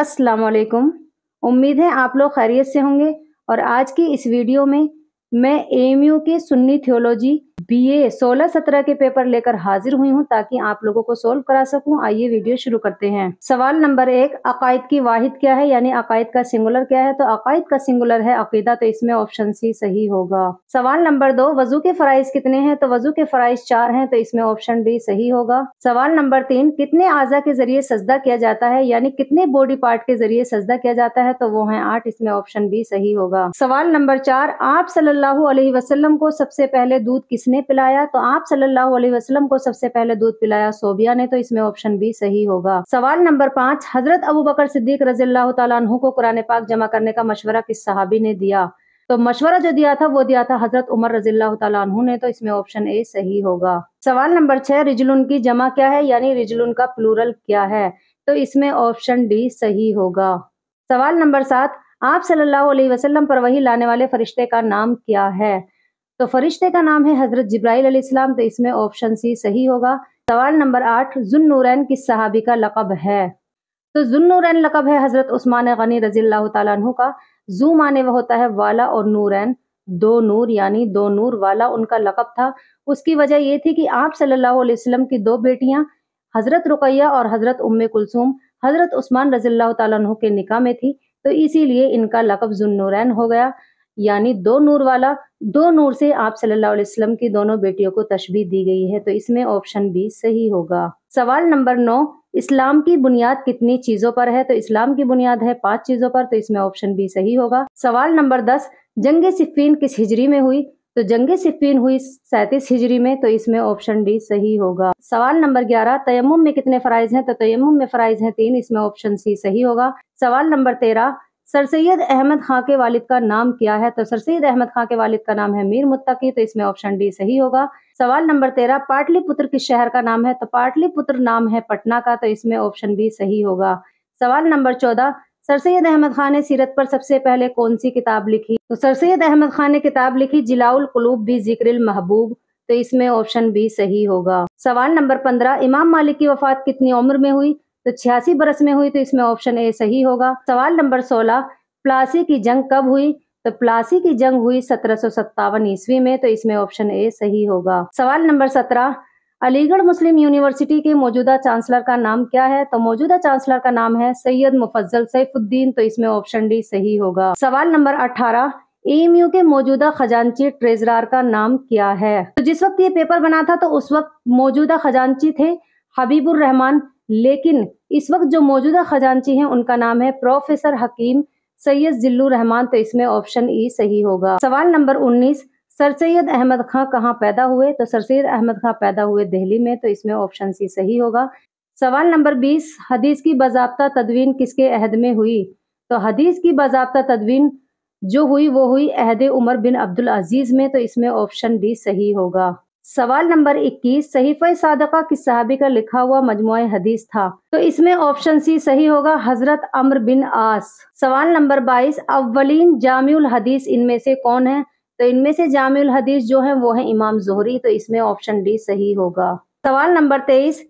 असलकुम उम्मीद है आप लोग खैरियत से होंगे और आज की इस वीडियो में मैं ए के सुन्नी थियोलॉजी बीए 16-17 के पेपर लेकर हाजिर हुई हूँ ताकि आप लोगों को सोल्व करा सकूं आइए वीडियो शुरू करते हैं सवाल नंबर एक अकायद की वाहिद क्या है यानी अकायद का सिंगुलर क्या है तो अकायद का सिंगुलर है अकीदा तो इसमें ऑप्शन सी सही होगा सवाल नंबर दो वजू के फराइज कितने हैं तो वजू के फराइज चार है तो इसमें ऑप्शन बी सही होगा सवाल नंबर तीन कितने आजा के जरिए सजदा किया जाता है यानी कितने बॉडी पार्ट के जरिए सजदा किया जाता है तो वो है आठ इसमें ऑप्शन बी सही होगा सवाल नंबर चार आप सल्लल्लाहु अलैहि वसल्लम को सबसे पहले दूध किसने किसने पिलाया तो आप सल्लल्लाहु अलैहि वसल्लम को सबसे पहले दूध पिलाया सोबिया ने तो इसमें ऑप्शन बी सही होगा सवाल नंबर पाँच हजरत अबू बकर सिद्दीक रजी अल्लाह को कुरान पाक जमा करने का मशवरा किस सहाबी ने दिया तो मशवरा जो दिया था वो दिया था हजरत उमर रजील्ला ने तो इसमें ऑप्शन ए सही होगा सवाल नंबर छह रिजलून की जमा क्या है यानी रिजलून का प्लूरल क्या है तो इसमें ऑप्शन डी सही होगा सवाल नंबर सात आप सल्लल्लाहु अलैहि वसल्लम पर वही लाने वाले फरिश्ते का नाम क्या है तो फरिश्ते का नाम है हजरत जब्राइल इस्लाम तो इसमें ऑप्शन सी सही होगा सवाल नंबर आठ नूरैन किस सहाबी का लकब है तो नूरैन लकब है हजरत उस्मान गनी रजी तु का जू माने वह होता है वाला और नूरैन दो नूर यानी दो नूर वाला उनका लकब था उसकी वजह यह थी कि आप सल्लल्लाहु अलैहि वसल्लम की दो बेटियां हजरत रुकैया और हजरत उम्म कुलसुम हजरत उस्मान रजील्ला तु के निका में थी तो इसीलिए इनका लकब जुन्नूरैन हो गया यानी दो नूर वाला दो नूर से आप सल्लल्लाहु अलैहि वसल्लम की दोनों बेटियों को तशबी दी गई है तो इसमें ऑप्शन बी सही होगा सवाल नंबर नौ इस्लाम की बुनियाद कितनी चीजों पर है तो इस्लाम की बुनियाद है पांच चीजों पर तो इसमें ऑप्शन बी सही होगा सवाल नंबर दस जंग सिफीन किस हिजरी में हुई तो जंग सिफीन हुई सैंतीस हिजरी में तो इसमें ऑप्शन डी सही होगा सवाल नंबर ग्यारह तयम में कितने फराइज हैं तो तयम में फराइज हैं तीन इसमें ऑप्शन सी सही होगा सवाल नंबर तेरह सर सैयद अहमद खां के वालिद का नाम क्या है तो सर सैयद अहमद खां के वालिद का नाम है मीर मुत्तकी तो इसमें ऑप्शन डी सही होगा सवाल नंबर तेरह पाटलिपुत्र किस शहर का नाम है तो पाटलिपुत्र नाम है पटना का तो इसमें ऑप्शन बी सही होगा सवाल नंबर चौदह सर सैयद अहमद खान ने सीरत पर सबसे पहले कौन सी किताब लिखी तो सर सैयद अहमद खान ने किताब लिखी जिलाउल कलूब भी जिक्र महबूब तो इसमें ऑप्शन बी सही होगा सवाल नंबर पंद्रह इमाम मालिक की वफात कितनी उम्र में हुई तो छियासी बरस में हुई तो इसमें ऑप्शन ए सही होगा सवाल नंबर सोलह प्लासी की जंग कब हुई तो प्लासी की जंग हुई सत्रह ईस्वी में तो इसमें ऑप्शन ए सही होगा सवाल नंबर सत्रह अलीगढ़ मुस्लिम यूनिवर्सिटी के मौजूदा चांसलर का नाम क्या है तो मौजूदा चांसलर का नाम है सैयद मुफजल सैफुद्दीन तो इसमें ऑप्शन डी सही होगा सवाल नंबर अठारह एमयू के मौजूदा खजांची ट्रेजरार का नाम क्या है तो जिस वक्त ये पेपर बना था तो उस वक्त मौजूदा खजांची थे हबीबुर रहमान लेकिन इस वक्त जो मौजूदा खजांची हैं उनका नाम है प्रोफेसर हकीम सैयद जिल्लू रहमान तो इसमें ऑप्शन ई सही होगा सवाल नंबर उन्नीस सर सैयद अहमद खां कहाँ पैदा हुए तो सर सैयद अहमद खां पैदा हुए दिल्ली में तो इसमें ऑप्शन सी सही होगा सवाल नंबर बीस हदीस की बाबा तदवीन किसके अहद में हुई तो हदीस की बाबा तदवीन जो हुई वो हुई अहद उमर बिन अब्दुल अजीज़ में तो इसमें ऑप्शन डी सही होगा सवाल नंबर 21 सहीफ़ सादका किस सहाबी का लिखा हुआ मजमु हदीस था तो इसमें ऑप्शन सी सही होगा हजरत अमर बिन आस सवाल नंबर 22 अव्वलीन जाम हदीस इनमें से कौन है तो इनमें से जामिल हदीस जो है वो है इमाम जोहरी तो इसमें ऑप्शन डी सही होगा सवाल नंबर 23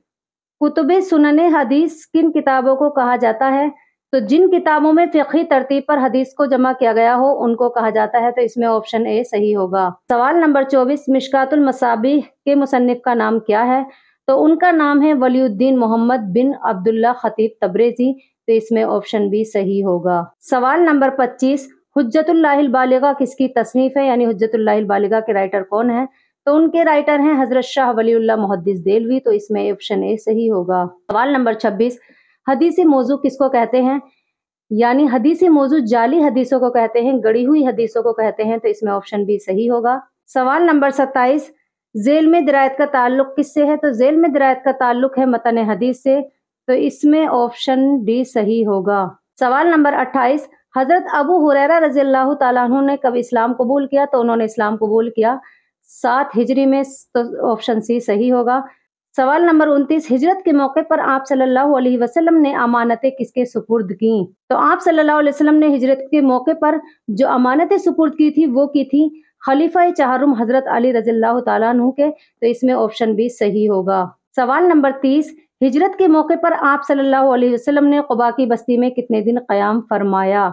कुतुब सुनने हदीस किन किताबों को कहा जाता है तो जिन किताबों में फ़िकी तरतीब पर हदीस को जमा किया गया हो उनको कहा जाता है तो इसमें ऑप्शन ए सही होगा सवाल नंबर चौबीस मिशकातुल मसाबी के मुसनफ़ का नाम क्या है तो उनका नाम है वलीउद्दीन मोहम्मद बिन अब्दुल्ला खतीब तबरेजी तो इसमें ऑप्शन बी सही होगा सवाल नंबर पच्चीस बालिगा किसकी तसनीफ़ है यानी बालिगा के राइटर कौन है तो उनके राइटर हैं हजरत शाह वलीउल्ला मुहद्दिस देलवी तो इसमें ऑप्शन ए सही होगा सवाल नंबर छब्बीस हदीस मौजू किसको कहते हैं यानी हदीस मौजू जाली हदीसों को कहते हैं गड़ी हुई हदीसों को कहते हैं तो इसमें ऑप्शन बी सही होगा सवाल नंबर सत्ताईस जेल में दरायत का ताल्लुक किससे है तो जेल में दरायत का ताल्लुक है मतन हदीस से तो इसमें ऑप्शन डी सही होगा सवाल नंबर अट्ठाईस हजरत अबू हुरैरा रजी अल्लाह तु ने कब इस्लाम कबूल किया तो उन्होंने इस्लाम कबूल किया सात हिजरी में तो ऑप्शन सी सही होगा सवाल नंबर उनतीस हिजरत के मौके पर आप सल्लल्लाहु अलैहि वसल्लम ने अमानतें किसके सुपुर्द की तो आप सल्लल्लाहु अलैहि वसल्लम ने हिजरत के मौके पर जो अमानतें सुपुर्द की थी वो की थी खलीफा चाहरुम हजरत अली रजील्ला तु के तो इसमें ऑप्शन बी सही होगा सवाल नंबर तीस हिजरत के मौके पर आप सल्लल्लाहु अलैहि वसल्लम ने कुबा की बस्ती में कितने दिन क्याम फरमाया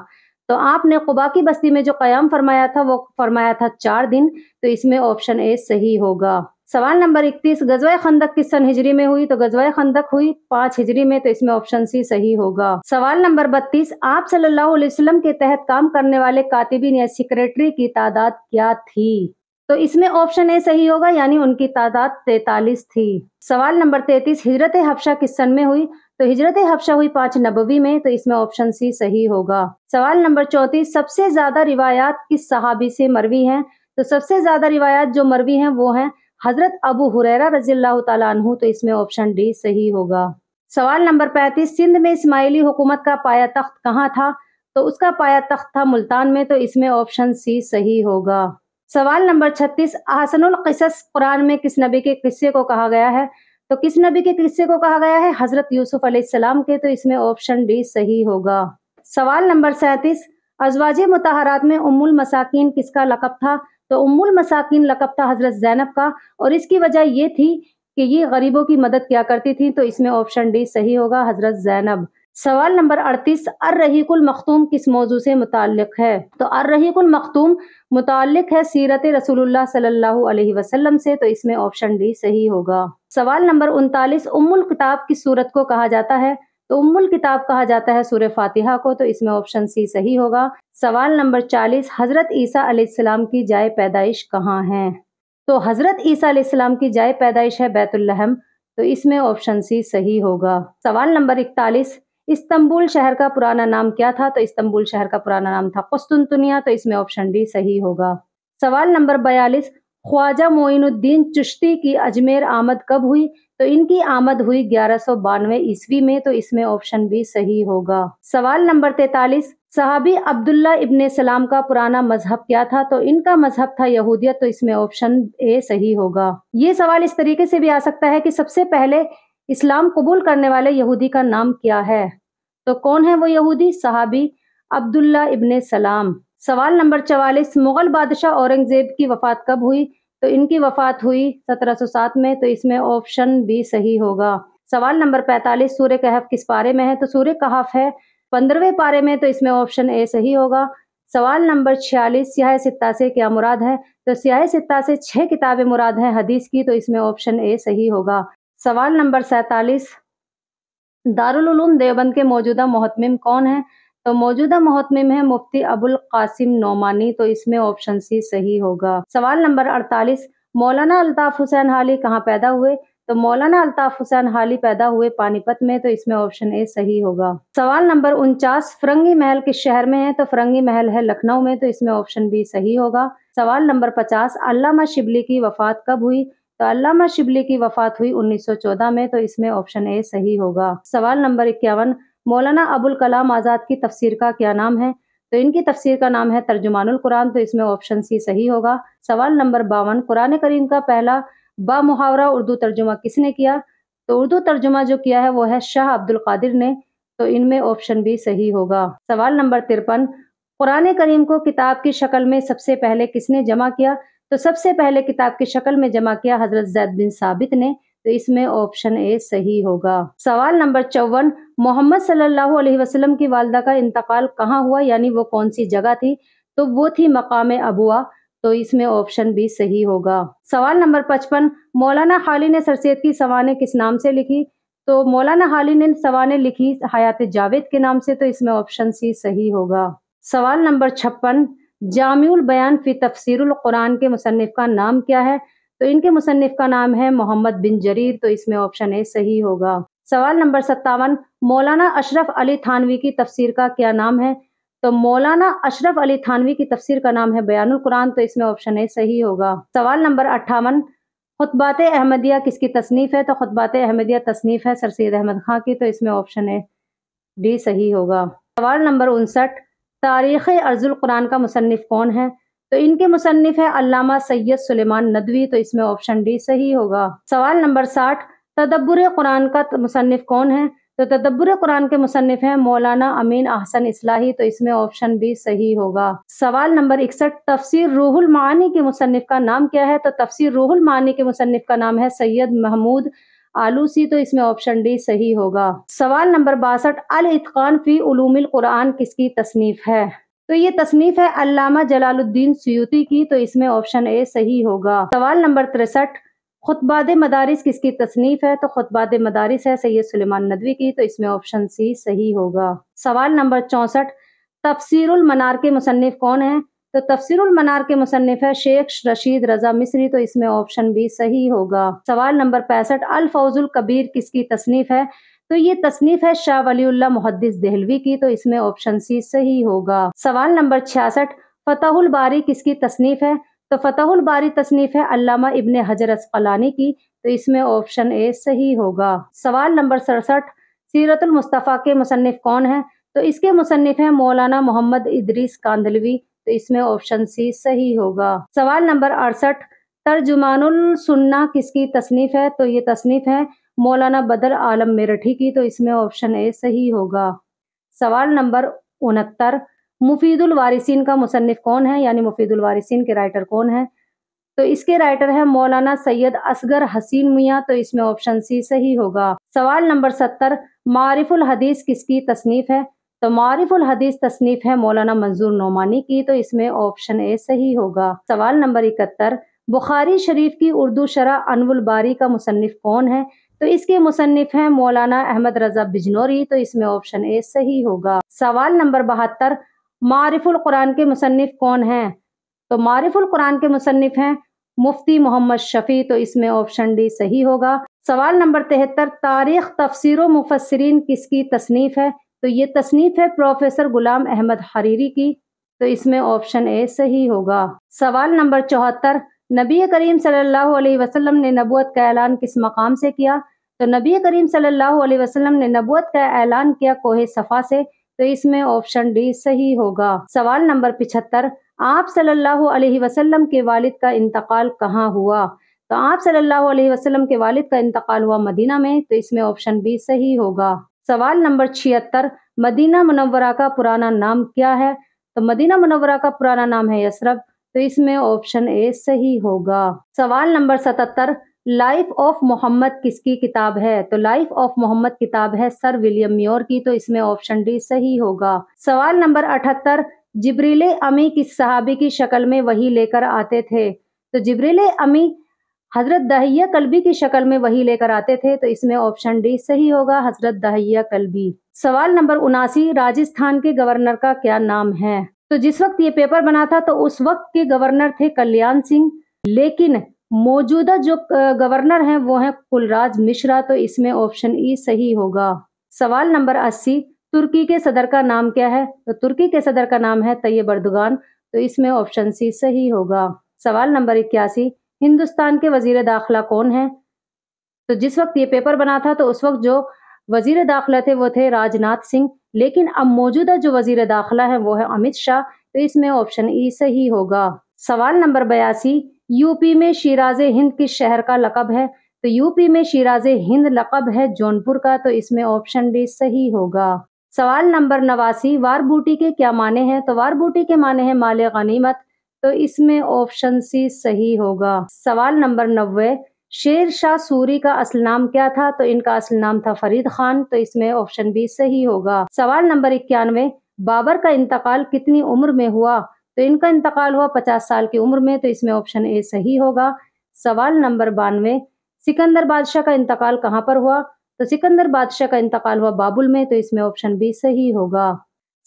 तो आपने कुबा की बस्ती में जो क्याम फरमाया था वो फरमाया था चार दिन तो इसमें ऑप्शन ए सही होगा सवाल नंबर इकतीस गजवा खंदक किस सन हिजरी में हुई तो गजवा खंदक हुई पांच हिजरी में तो इसमें ऑप्शन सी सही होगा सवाल नंबर बत्तीस आप सल्लल्लाहु अलैहि वसल्लम के तहत काम करने वाले कातिबिन या सेक्रेटरी की तादाद क्या थी तो इसमें ऑप्शन ए सही होगा यानी उनकी तादाद तैतालीस थी सवाल नंबर तैतीस हिजरत हफ्शा किस सन में हुई तो हिजरत हफ्शा हुई पांच नबवी में तो इसमें ऑप्शन सी सही होगा सवाल नंबर चौंतीस सबसे ज्यादा रिवायात किस सहाबी से मरवी है तो सबसे ज्यादा रिवायात जो मरवी है वो है हजरत अबू हुरैरा रजी अल्लाह तु तो इसमें ऑप्शन डी सही होगा सवाल नंबर पैंतीस सिंध में इस्माइली हुकूमत का पाया तख्त कहाँ था तो उसका पाया तख्त था मुल्तान में तो इसमें ऑप्शन सी सही होगा सवाल नंबर छत्तीस हसनुल कुरान में किस नबी के किस्से को कहा गया है तो किस नबी के किस्से को कहा गया है हजरत यूसुफ अलैहिस्सलाम के तो इसमें ऑप्शन डी सही होगा सवाल नंबर सैंतीस अजवाज मतहरात में उमुल मसाकिन किसका लकब था तो उमुल मसाकिन लकब था हजरत जैनब का और इसकी वजह ये थी कि ये गरीबों की मदद क्या करती थी तो इसमें ऑप्शन डी सही होगा हजरत जैनब सवाल नंबर अड़तीस अर्रहीकुल मखतूम किस मौजू से मुतक है तो अर्रहीकुल मखतूम मुतक है सीरत रसूलुल्लाह सल्लल्लाहु अलैहि वसल्लम से तो इसमें ऑप्शन डी सही होगा सवाल नंबर उनतालीस उम्मुल किताब की सूरत को कहा जाता है तो उम्मुल किताब कहा जाता है सूर्य फातिहा को तो इसमें ऑप्शन सी सही होगा सवाल नंबर चालीस हजरत ईसा अलैहिस्सलाम की जाय पैदाइश कहाँ है तो हजरत ईसा अलैहिस्सलाम की जाय पैदाइश है बैतुल्लहम तो इसमें ऑप्शन सी सही होगा सवाल नंबर इकतालीस इस्तंबुल शहर का पुराना नाम क्या था तो इस्तंबुल शहर का पुराना नाम था कस्तुनतुनिया तो इसमें ऑप्शन डी सही होगा सवाल नंबर बयालीस ख्वाजा मोइनुद्दीन चुश्ती की अजमेर आमद कब हुई तो इनकी आमद हुई ग्यारह सौ बानवे ईस्वी में तो इसमें ऑप्शन बी सही होगा सवाल नंबर तैतालीस सहाबी अब्दुल्ला इब्ने सलाम का पुराना मजहब क्या था तो इनका मजहब था यहूदियत तो इसमें ऑप्शन ए सही होगा ये सवाल इस तरीके से भी आ सकता है कि सबसे पहले इस्लाम कबूल करने वाले यहूदी का नाम क्या है तो कौन है वो यहूदी सहाबी अब्दुल्ला इबन सलाम सवाल नंबर चवालीस मुगल बादशाह औरंगजेब की वफात कब हुई तो इनकी वफात हुई 1707 में तो इसमें ऑप्शन बी सही होगा सवाल नंबर 45 सूर्य कहफ किस पारे में है तो सूर्य कहफ है पंद्रहवें पारे में तो इसमें ऑप्शन ए सही होगा सवाल नंबर छियालीस सियाह सित्ता से क्या मुराद है तो सियाह सित्ता से छह किताबें मुराद हैं हदीस की तो इसमें ऑप्शन ए सही होगा सवाल नंबर सैतालीस दारुलूम देवबंद के मौजूदा मोहतमिम कौन है तो मौजूदा मोहतमिम है मुफ्ती अबुल कासिम नौमानी तो इसमें ऑप्शन सी सही होगा सवाल नंबर अड़तालीस मौलाना अल्ताफ हुसैन हाली कहाँ पैदा हुए तो मौलाना अल्ताफ हुसैन हाली पैदा हुए पानीपत में तो इसमें ऑप्शन ए सही होगा सवाल नंबर उनचास फरंगी महल किस शहर में है तो फरंगी महल है लखनऊ में तो इसमें ऑप्शन बी सही होगा सवाल नंबर पचास अल्लामा शिबली की वफात कब हुई तो अलामा शिबली की वफात हुई 1914 में तो इसमें ऑप्शन ए सही होगा सवाल नंबर इक्यावन मौलाना अबुल कलाम आज़ाद की तफसीर का क्या नाम है तो इनकी तफसीर का नाम है तर्जुमानुल कुरान तो इसमें ऑप्शन सी सही होगा सवाल नंबर बावन कुरान करीम का पहला बा मुहावरा उर्दू तर्जुमा किसने किया तो उर्दू तर्जुमा जो किया है वो है शाह अब्दुल कादिर ने तो इनमें ऑप्शन भी सही होगा सवाल नंबर तिरपन कुरान करीम को किताब की शक्ल में सबसे पहले किसने जमा किया तो सबसे पहले किताब की शक्ल में जमा किया हजरत जैद बिन साबित ने तो इसमें ऑप्शन ए सही होगा सवाल नंबर चौवन मोहम्मद सल्लल्लाहु अलैहि वसल्लम की वालदा का इंतकाल कहाँ हुआ यानी वो कौन सी जगह थी तो वो थी मकाम अबुआ तो इसमें ऑप्शन बी सही होगा सवाल नंबर पचपन मौलाना हाली ने सरसैद की सवाने किस नाम से लिखी तो मौलाना हाली ने सवाने लिखी हयात जावेद के नाम से तो इसमें ऑप्शन सी सही होगा सवाल नंबर छप्पन जामियुल बयान फी तफसर कुरान के मुसनफ़ का नाम क्या है तो इनके मुसनफ़ का नाम है मोहम्मद बिन जरीर तो इसमें ऑप्शन ए सही होगा सवाल नंबर सत्तावन मौलाना अशरफ अली थानवी की तफसीर का क्या नाम है तो मौलाना अशरफ अली थानवी की तफसीर का नाम है बयानुल कुरान तो इसमें ऑप्शन ए सही होगा सवाल नंबर अट्ठावन खुतबात अहमदिया किसकी तसनीफ़ है तो खुतबात अहमदिया तसनीफ़ है सर सैद अहमद खां की तो इसमें ऑप्शन ए डी सही होगा सवाल नंबर उनसठ तारीख़ अर्जुल कुरान का मुसनफ़ कौन है तो इनके मुसनफ़ है अलामा सैयद सुलेमान नदवी तो इसमें ऑप्शन डी सही होगा सवाल नंबर साठ तदब्बर कुरान का मुसनफ़ कौन है तो तदब्बर कुरान के मुसनफ़ हैं मौलाना अमीन अहसन इसलाही तो इसमें ऑप्शन बी सही होगा सवाल नंबर इकसठ तफसीर रूहुल मानी के मुसनफ़ का नाम क्या है तो तफसीर रूहुल मानी के मुसनफ़ का नाम है सैयद महमूद आलू सी तो इसमें ऑप्शन डी सही होगा सवाल नंबर बासठ अल इतकान फी उलूमिल कुरान किसकी तसनीफ है तो ये तसनीफ है अल्लामा जलालुद्दीन सयूती की तो इसमें ऑप्शन ए सही होगा सवाल नंबर तिरसठ खुतबाद मदारिस किसकी तसनीफ है तो खुतबाद मदारिस है सैयद सुलेमान नदवी की तो इसमें ऑप्शन सी सही होगा सवाल नंबर चौंसठ मनार के मुसनफ़ कौन है तो तफसरुल मनार के मुसनफ है शेख रशीद रजा मिस्री तो इसमें ऑप्शन भी सही होगा सवाल नंबर पैंसठ फौजुल कबीर किसकी तसनीफ़ है तो ये तसनीफ है शाह वलीउल्ला मुहदस दहलवी की तो इसमें ऑप्शन सी सही होगा सवाल नंबर छियासठ फतहुल बारी किसकी तसनीफ है तो फतहुल बारी तसनीफ है अल्लामा इबन हजर असकलानी की तो इसमें ऑप्शन ए सही होगा सवाल नंबर सड़सठ सीरतुल मुस्तफ़ा के मुसनफ़ कौन है तो इसके मुसनफ़ हैं मौलाना मोहम्मद इदरीस कांदलवी तो इसमें ऑप्शन सी सही होगा सवाल नंबर अड़सठ तर्जुमान सुन्ना किसकी तसनीफ है तो ये तसनीफ है मौलाना बदर आलम मेरठी की तो इसमें ऑप्शन ए सही होगा सवाल नंबर उनहत्तर मुफीदुल वारिसिन का मुसनफ़ कौन है यानी मुफीदुल वारिसिन के राइटर कौन है तो इसके राइटर है मौलाना सैयद असगर हसीन मियाँ तो इसमें ऑप्शन सी सही होगा सवाल नंबर सत्तर मारिफुल हदीस किसकी तसनीफ है तो मारिफुल हदीस तसनीफ है मौलाना मंजूर नोमानी की तो इसमें ऑप्शन ए सही होगा सवाल नंबर इकहत्तर बुखारी शरीफ की उर्दू शरा अनवुल बारी का मुसनफ़ कौन है तो इसके मुसनफ़ हैं मौलाना अहमद रजा बिजनौरी तो इसमें ऑप्शन ए सही होगा सवाल नंबर बहत्तर मारिफुल कुरान के मुसनफ़ कौन हैं तो मारिफुल कुरान के मुसनफ़ हैं मुफ्ती मोहम्मद शफ़ी तो इसमें ऑप्शन डी सही होगा सवाल नंबर तिहत्तर तारीख तफसर मुफसरीन किसकी तसनीफ़ है तो ये तसनीफ है प्रोफेसर गुलाम अहमद हरीरी की तो इसमें ऑप्शन ए सही होगा सवाल नंबर चौहत्तर नबी करीम सल्लल्लाहु अलैहि वसल्लम ने नबूत का ऐलान किस मकाम से किया तो नबी करीम सल्लल्लाहु अलैहि वसल्लम ने नबूत का ऐलान किया कोहे सफ़ा से तो इसमें ऑप्शन डी सही होगा सवाल नंबर पिछहत्तर आप सल्लल्लाहु अलैहि वसल्लम के वालिद का इंतकाल कहाँ हुआ तो आप सल्लल्लाहु अलैहि वसल्लम के वालिद का इंतकाल हुआ मदीना में तो इसमें ऑप्शन बी सही होगा सवाल नंबर छिहत्तर मदीना मुनवरा का पुराना नाम क्या है तो मदीना मुनवरा का पुराना नाम है यशरफ तो इसमें ऑप्शन ए सही होगा सवाल नंबर सतहत्तर लाइफ ऑफ मोहम्मद किसकी किताब है तो लाइफ ऑफ मोहम्मद किताब है सर विलियम म्योर की तो इसमें ऑप्शन डी सही होगा सवाल नंबर अठहत्तर जिब्रील अमी किस सहाबी की शक्ल में वही लेकर आते थे तो जिब्रील अमी हजरत दहिया कलबी की शक्ल में वही लेकर आते थे तो इसमें ऑप्शन डी सही होगा हजरत दहिया कलबी सवाल नंबर उनासी राजस्थान के गवर्नर का क्या नाम है तो जिस वक्त ये पेपर बना था तो उस वक्त के गवर्नर थे कल्याण सिंह लेकिन मौजूदा जो गवर्नर हैं वो हैं कुलराज मिश्रा तो इसमें ऑप्शन ई e सही होगा सवाल नंबर अस्सी तुर्की के सदर का नाम क्या है तो तुर्की के सदर का नाम है तैयब अर्दुगान तो इसमें ऑप्शन सी सही होगा सवाल नंबर इक्यासी हिंदुस्तान के वजीर दाखिला कौन है तो जिस वक्त ये पेपर बना था तो उस वक्त जो वजीर दाखिला थे वो थे राजनाथ सिंह लेकिन अब मौजूदा जो वजीर दाखिला है वो है अमित शाह तो इसमें ऑप्शन ई सही होगा सवाल नंबर बयासी यूपी में शिराज हिंद किस शहर का लकब है तो यूपी में शिराज हिंद लकब है जौनपुर का तो इसमें ऑप्शन डी सही होगा सवाल नंबर नवासी वारबूटी के क्या माने हैं तो वार बूटी के माने हैं माले गनीमत तो इसमें ऑप्शन सी सही होगा सवाल नंबर नब्बे शेर शाह सूरी का असल नाम क्या था तो इनका असल नाम था फरीद खान तो इसमें ऑप्शन बी सही होगा सवाल नंबर इक्यानवे बाबर का इंतकाल कितनी उम्र में हुआ तो इनका इंतकाल हुआ पचास साल की उम्र में तो इसमें ऑप्शन ए सही होगा सवाल नंबर बानवे सिकंदर बादशाह का इंतकाल कहाँ पर हुआ तो सिकंदर बादशाह का इंतकाल हुआ बाबुल में तो इसमें ऑप्शन बी सही होगा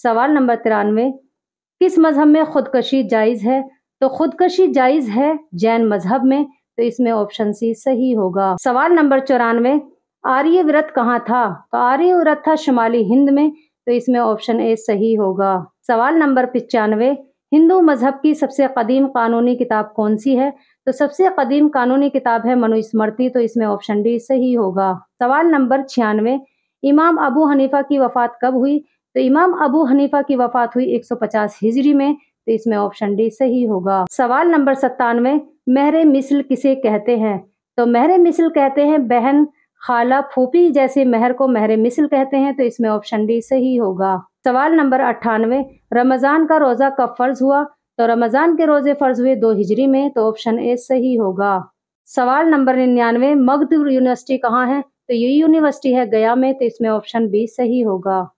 सवाल नंबर तिरानवे किस मज़हब में ख़ुदकशी जायज़ है तो ख़ुदकशी जायज़ है जैन मज़हब में तो इसमें ऑप्शन सी सही होगा सवाल नंबर चौरानवे आर्य व्रत कहाँ था तो आर्य व्रत था शुमाली हिंद में तो इसमें ऑप्शन ए सही होगा सवाल नंबर पचानवे हिंदू मज़हब की सबसे कदीम कानूनी किताब कौन सी है तो सबसे कदीम कानूनी किताब है मनुस्मृति तो इसमें ऑप्शन डी सही होगा सवाल नंबर छियानवे इमाम अबू हनीफा की वफ़ात कब हुई तो इमाम अबू हनीफा की वफात हुई 150 हिजरी में तो इसमें ऑप्शन डी सही होगा सवाल नंबर सत्तानवे मेहर मिसल किसे कहते हैं तो मेहर मिसल कहते हैं बहन खाला फूफी जैसे मेहर को मेहर मिसल कहते हैं तो इसमें ऑप्शन डी सही होगा सवाल नंबर अट्ठानवे रमज़ान का रोज़ा कब फ़र्ज हुआ तो रमज़ान के रोज़े फ़र्ज हुए दो हिजरी में तो ऑप्शन ए सही होगा सवाल नंबर निन्यानवे मगध यूनिवर्सिटी कहाँ है तो ये यूनिवर्सिटी है गया में तो इसमें ऑप्शन बी सही होगा